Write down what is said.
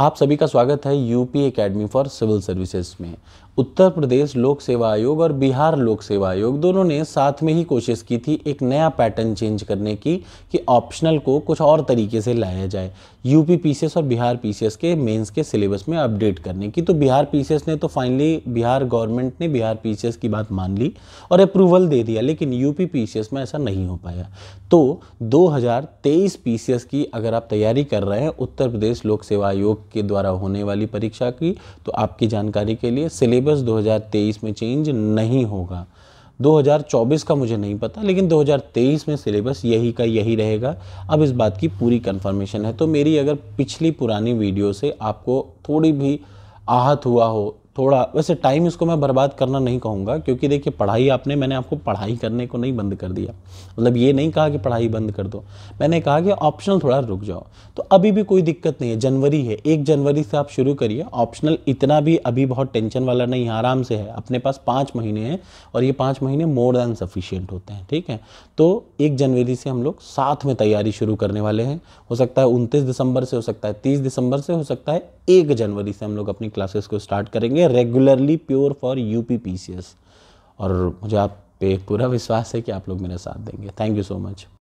आप सभी का स्वागत है UP academy for civil services में उत्तर प्रदेश लोक सेवा आयोग और बिहार लोक सेवा आयोग दोनों ने साथ में ही कोशिश की थी एक नया पैटर्न चेंज करने की कि ऑप्शनल को कुछ और तरीके से लाया जाए यूपी पीसीएस और बिहार पीसीएस के मेंस के सिलेबस में अपडेट करने की तो बिहार पीसीएस ने तो फाइनली बिहार गवर्नमेंट ने बिहार पीसीएस की बात मान ली और अप्रूवल दे दिया लेकिन यूपी पीसीएस में ऐसा नहीं हो पाया तो 2023 पीसीएस की अगर आप तैयारी कर रहे हैं उत्तर प्रदेश लोक सेवा आयोग के द्वारा होने वाली परीक्षा की तो आपकी जानकारी के लिए सिलेबस 2023 में चेंज नहीं होगा 2024 का मुझे नहीं पता लेकिन 2023 में सिलेबस यही का यही रहेगा अब इस बात की पूरी कंफर्मेशन है तो मेरी अगर पिछली पुरानी वीडियो से आपको थोड़ी भी आहत हुआ हो थोड़ा वैसे टाइम इसको मैं बर्बाद करना नहीं कहूँगा क्योंकि देखिए पढ़ाई आपने मैंने आपको पढ़ाई करने को नहीं बंद कर दिया मतलब ये नहीं कहा कि पढ़ाई बंद कर दो मैंने कहा कि ऑप्शनल थोड़ा रुक जाओ तो अभी भी कोई दिक्कत नहीं है जनवरी है एक जनवरी से आप शुरू करिए ऑप्शनल इतना भी अभी बहुत टेंशन वाला नहीं है आराम से है अपने पास पाँच महीने हैं और ये पाँच महीने मोर देन सफिशियंट होते हैं ठीक है तो एक जनवरी से हम लोग साथ में तैयारी शुरू करने वाले हैं हो सकता है उनतीस दिसंबर से हो सकता है तीस दिसंबर से हो सकता है एक जनवरी से हम लोग अपनी क्लासेस को स्टार्ट करेंगे गया regularly pure for U P और मुझे आप पे पूरा विश्वास है कि आप लोग मेरा साथ देंगे थैंक यू सो मच